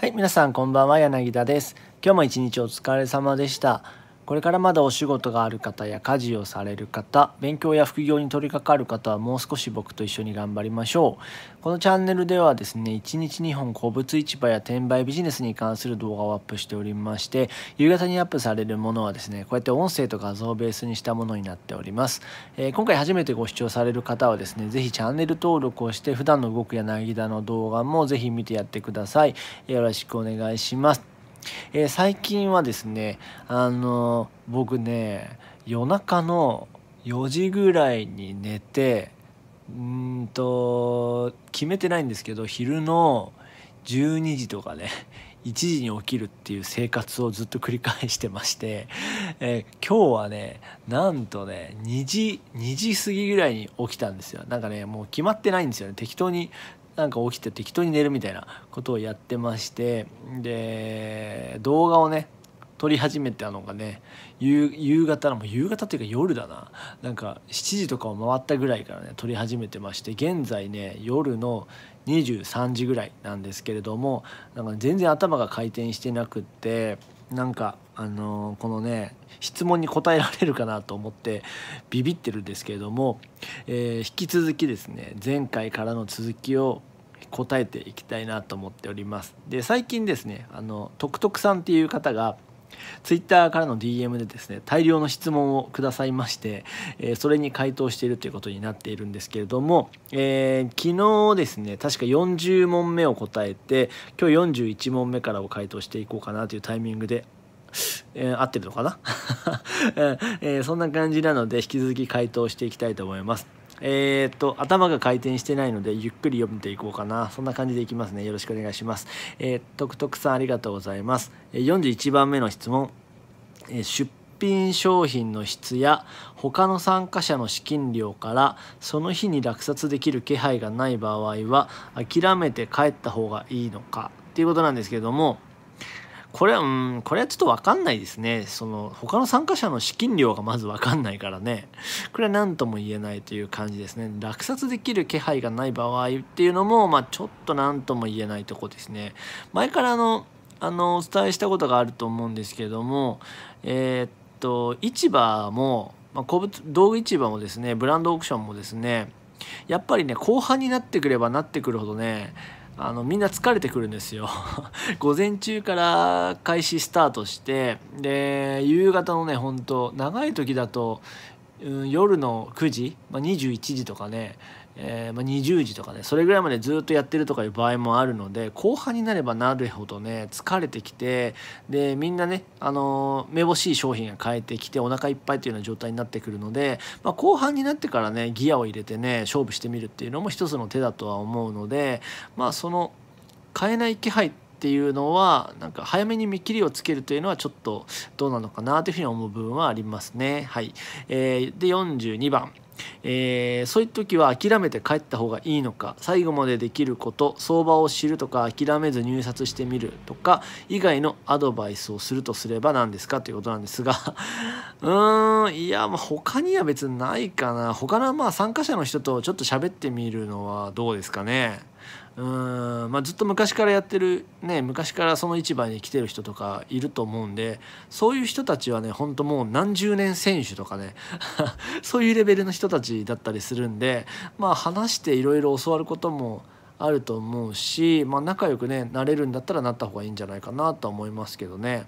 はい、皆さんこんばんは、柳田です。今日も一日お疲れ様でした。これからまだお仕事がある方や家事をされる方勉強や副業に取り掛かる方はもう少し僕と一緒に頑張りましょうこのチャンネルではですね1日2本古物市場や転売ビジネスに関する動画をアップしておりまして夕方にアップされるものはですねこうやって音声と画像をベースにしたものになっております、えー、今回初めてご視聴される方はですね是非チャンネル登録をして普段の動く柳田の動画も是非見てやってくださいよろしくお願いしますえー、最近はですねあの僕ね夜中の4時ぐらいに寝てうんと決めてないんですけど昼の12時とかね1 時に起きるっていう生活をずっと繰り返してまして、えー、今日はねなんとね2時2時過ぎぐらいに起きたんですよなんかねもう決まってないんですよね適当になんか起きて適当に寝るみたいなことをやってましてで動画をね撮り始めたのがね夕方もう夕方というか夜だななんか7時とかを回ったぐらいからね撮り始めてまして現在ね夜の23時ぐらいなんですけれどもなんか全然頭が回転してなくってなんかあのー、このね質問に答えられるかなと思ってビビってるんですけれども、えー、引き続きですね前回からの続きを答えていきたいなと思っておりますで最近ですねあのトクトクさんっていう方が twitter からの DM でですね大量の質問をくださいまして、えー、それに回答しているということになっているんですけれども、えー、昨日ですね確か40問目を答えて今日41問目からを回答していこうかなというタイミングでえー、合ってるのかな、えー、そんな感じなので引き続き回答していきたいと思います。えー、っと、頭が回転してないので、ゆっくり読んでいこうかな。そんな感じでいきますね。よろしくお願いします。えー、とくとくさんありがとうございます。41番目の質問。えー、出品商品の質や他の参加者の資金量からその日に落札できる気配がない場合は諦めて帰った方がいいのかっていうことなんですけれどもこれはうんこれはちょっと分かんないですねその他の参加者の資金量がまず分かんないからねこれは何とも言えないという感じですね落札できる気配がない場合っていうのも、まあ、ちょっと何とも言えないとこですね前からあのあのお伝えしたことがあると思うんですけれどもえー、っと市場も、まあ、古物道具市場もですねブランドオークションもですねやっぱりね後半になってくればなってくるほどねあのみんな疲れてくるんですよ 午前中から開始スタートしてで夕方のね本当長い時だと、うん、夜の9時、まあ、21時とかね、えー、まあ、20時とかねそれぐらいまでずっとやってるとかいう場合もあるので後半になればなるほどね疲れてきてでみんなねあのー、めぼしい商品が変えてきてお腹いっぱいというような状態になってくるので、まあ、後半になってからねギアを入れてね勝負してみるっていうのも一つの手だとは思うのでまあその変えない気配っていうのはなんか早めに見切りをつけるというのはちょっとどうなのかなというふうに思う部分はありますね。はいえー、で42番えー、そういう時は諦めて帰った方がいいのか最後までできること相場を知るとか諦めず入札してみるとか以外のアドバイスをするとすれば何ですかということなんですがうーんいやまあ他には別にないかな他のまあ参加者の人とちょっと喋ってみるのはどうですかねうん、まあ、ずっと昔からやってるね昔からその市場に来てる人とかいると思うんでそういう人たちはねほんともう何十年選手とかね そういうレベルの人たちだったりするんでまあ話していろいろ教わることもあると思うし、まあ、仲良くねなれるんだったらなった方がいいんじゃないかなとは思いますけどね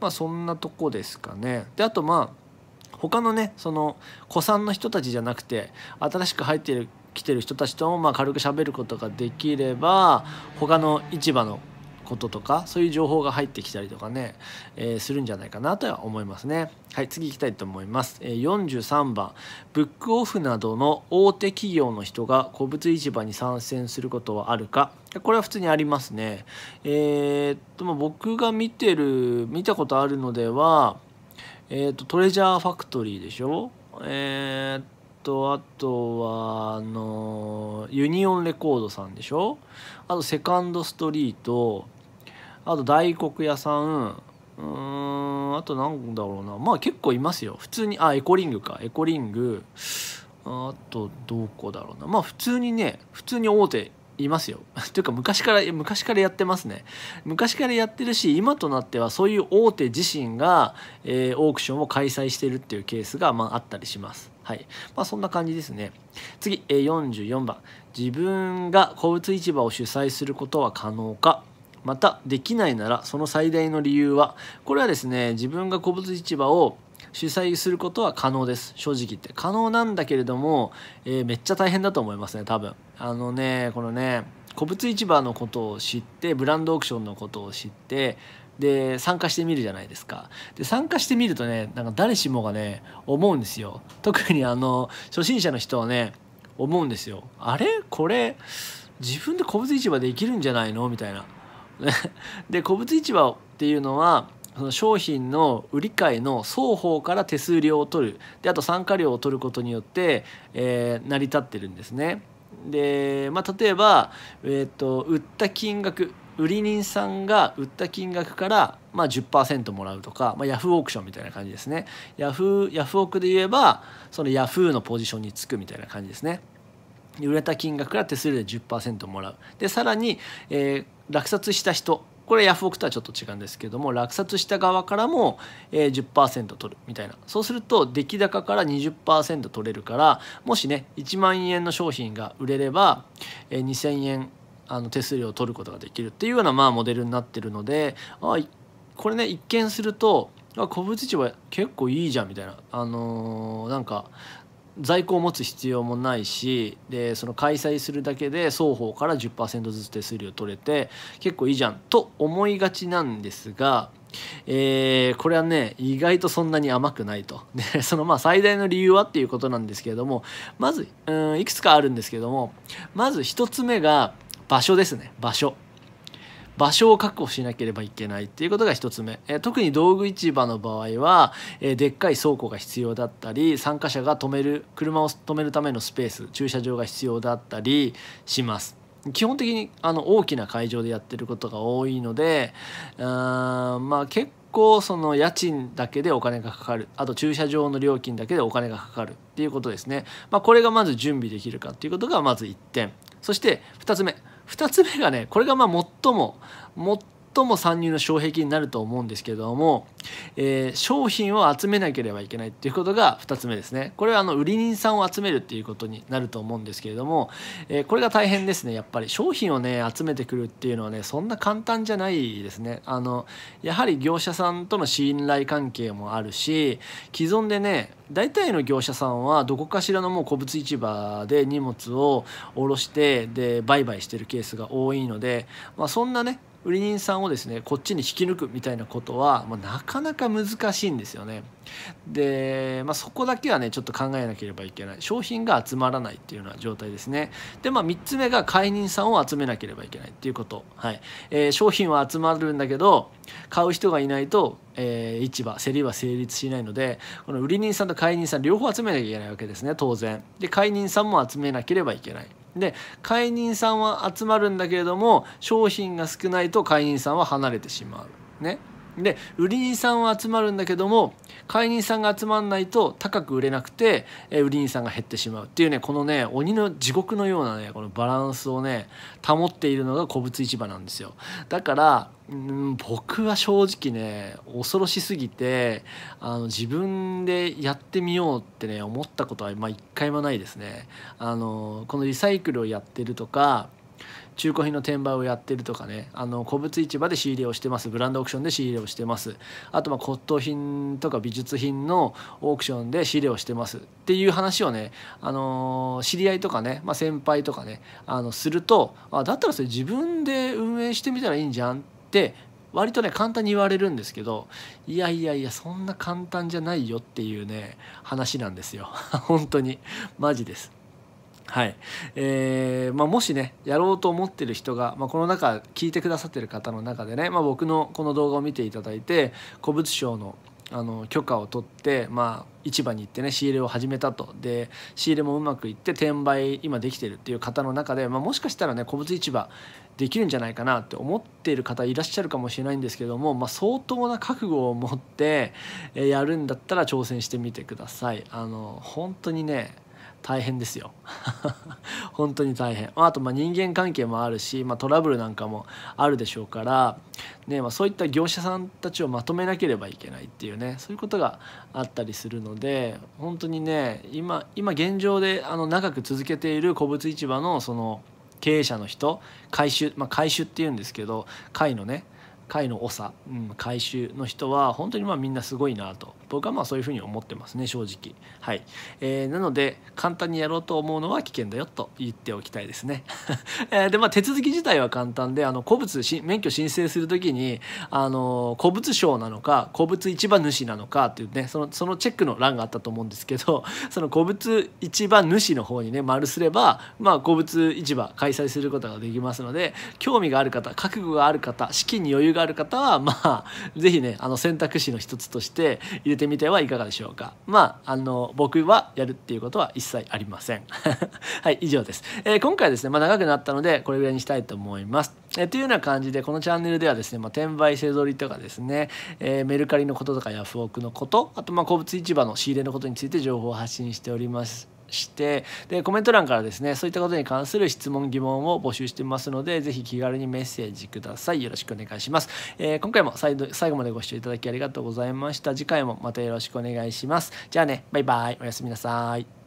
まあそんなとこですかね。であとまあ他のねその古参の人たちじゃなくて新しく入っている来てる人たちともまあ軽く喋ることができれば他の市場のこととかそういう情報が入ってきたりとかね、えー、するんじゃないかなとは思いますねはい次行きたいと思います、えー、43番ブックオフなどの大手企業の人が古物市場に参戦することはあるかこれは普通にありますねえー、っと僕が見てる見たことあるのではえっとトレジャーファクトリーでしょえっととあとはあのユニオンレコードさんでしょあとセカンドストリートあと大黒屋さんうんあとなんだろうなまあ結構いますよ普通にあエコリングかエコリングあとどこだろうなまあ普通にね普通に大手いますよ。というか昔から、昔からやってますね。昔からやってるし、今となってはそういう大手自身が、えー、オークションを開催してるっていうケースが、まあ、あったりします。はい。まあ、そんな感じですね。次、えー、44番。自分が小物市場を主催することは可能かまた、できないならその最大の理由はこれはですね、自分が小物市場を主催することは可能です正直言って可能なんだけれども、えー、めっちゃ大変だと思いますね多分あのねこのね古物市場のことを知ってブランドオークションのことを知ってで参加してみるじゃないですかで参加してみるとねなんか誰しもがね思うんですよ特にあの初心者の人はね思うんですよあれこれ自分で古物市場できるんじゃないのみたいな で古物市場っていうのはその商品の売り買いの双方から手数料を取るであと参加料を取ることによって、えー、成り立ってるんですね。で、まあ、例えば、えーと、売った金額売り人さんが売った金額から、まあ10、もらうとか、まあ、ヤフーオークションみたいな感じですねヤフーヤフオクで言えばそのヤフーのポジションにつくみたいな感じですね売れた金額から手数料で10%もらうでさらに、えー、落札した人これヤフオクとはちょっと違うんですけども落札した側からも、え10%取るみたいなそうすると出来高から20%取れるからもしね1万円の商品が売れれば、え2000円あの手数料を取ることができるっていうようなまあモデルになってるのであこれね一見するとあ小渕市場結構いいじゃんみたいなあのー、なんか在庫を持つ必要もないしでその開催するだけで双方から10%ずつ手数料取れて結構いいじゃんと思いがちなんですが、えー、これはね意外とそんなに甘くないとでそのまあ最大の理由はっていうことなんですけれどもまずうんいくつかあるんですけどもまず1つ目が場所ですね場所。場所を確保しなければいけないっていうことが1つ目、え特に道具市場の場合は、えでっかい倉庫が必要だったり参加者が止める車を止めるためのスペース駐車場が必要だったりします基本的にあの大きな会場でやってることが多いのでうーんまあ結構その家賃だけでお金がかかるあと駐車場の料金だけでお金がかかるっていうことですね、まあ、これがまず準備できるかっていうことがまず1点そして2つ目2つ目がねこれがまあ最も最最も参入の障壁になると思うんですけれども、えー、商品を集めなければいけないっていうことが2つ目ですねこれはあの売り人さんを集めるっていうことになると思うんですけれども、えー、これが大変ですねやっぱり商品をね集めてくるっていうのはねそんな簡単じゃないですねあのやはり業者さんとの信頼関係もあるし既存でね大体の業者さんはどこかしらのもう古物市場で荷物を下ろしてで売買してるケースが多いので、まあ、そんなね売り人さんをですねこっちに引き抜くみたいなことは、まあ、なかなか難しいんですよね。で、まあ、そこだけはねちょっと考えなければいけない商品が集まらないっていうような状態ですねで、まあ、3つ目が会人さんを集めなければいけないっていうこと、はいえー、商品は集まるんだけど買う人がいないと、えー、市場競りは成立しないのでこの売り人さんと会人さん両方集めなきゃいけないわけですね当然で会人さんも集めなければいけないで会人さんは集まるんだけれども商品が少ないと会人さんは離れてしまうねで売り人さんは集まるんだけども買い人さんが集まんないと高く売れなくて、え売り人さんが減ってしまうっていうねこのね鬼の地獄のようなねこのバランスをね保っているのが古物市場なんですよだからうん僕は正直ね恐ろしすぎてあの自分でやってみようってね思ったことはまあ一回もないですねあのこのリサイクルをやってるとか中古品の転売をやってるとかねあの古物市場で仕入れをしてますブランドオークションで仕入れをしてますあとまあ骨董品とか美術品のオークションで仕入れをしてますっていう話をね、あの知り合いとかね、まあ、先輩とかねあのするとあだったらそれ自分で運営してみたらいいんじゃんって割とね簡単に言われるんですけどいやいやいやそんな簡単じゃないよっていうね話なんですよ 本当にマジですはいえーまあ、もしねやろうと思ってる人が、まあ、この中聞いてくださってる方の中でね、まあ、僕のこの動画を見ていただいて古物商のあの許可を取って、まあ、市場に行ってね仕入れを始めたとで仕入れもうまくいって転売今できてるっていう方の中で、まあ、もしかしたらね古物市場できるんじゃないかなって思っている方いらっしゃるかもしれないんですけども、まあ、相当な覚悟を持ってやるんだったら挑戦してみてください。あの本当にね大変ですよ 本当に大変あとま人間関係もあるし、まあ、トラブルなんかもあるでしょうから、ねまあ、そういった業者さんたちをまとめなければいけないっていうねそういうことがあったりするので本当にね今今現状であの長く続けている古物市場のその経営者の人回収、まあ、回収っていうんですけど会のね会の長、うん、回収の人は本当にまあみんなすごいなと僕はまあそういうふうに思ってますね正直はい、えー、なので簡単にやろうと思うのは危険だよと言っておきたいですね でまあ手続き自体は簡単であの古物し免許申請するときにあの古物商なのか古物市場主なのかっていうねそのそのチェックの欄があったと思うんですけど その古物市場主の方にね丸すればまあ古物市場開催することができますので興味がある方覚悟がある方資金に余裕がある方はまあぜひねあの選択肢の一つとして入れててみてはいかがでしょうかまああの僕はやるっていうことは一切ありません はい以上です、えー、今回ですね、まあ、長くなったのでこれぐらいにしたいと思います、えー、というような感じでこのチャンネルではですね、まあ、転売せぞりとかですね、えー、メルカリのこととかヤフオクのことあとまあ鉱物市場の仕入れのことについて情報を発信しておりますしてでコメント欄からですねそういったことに関する質問疑問を募集してますのでぜひ気軽にメッセージくださいよろしくお願いします、えー、今回も最後までご視聴いただきありがとうございました次回もまたよろしくお願いしますじゃあねバイバイおやすみなさい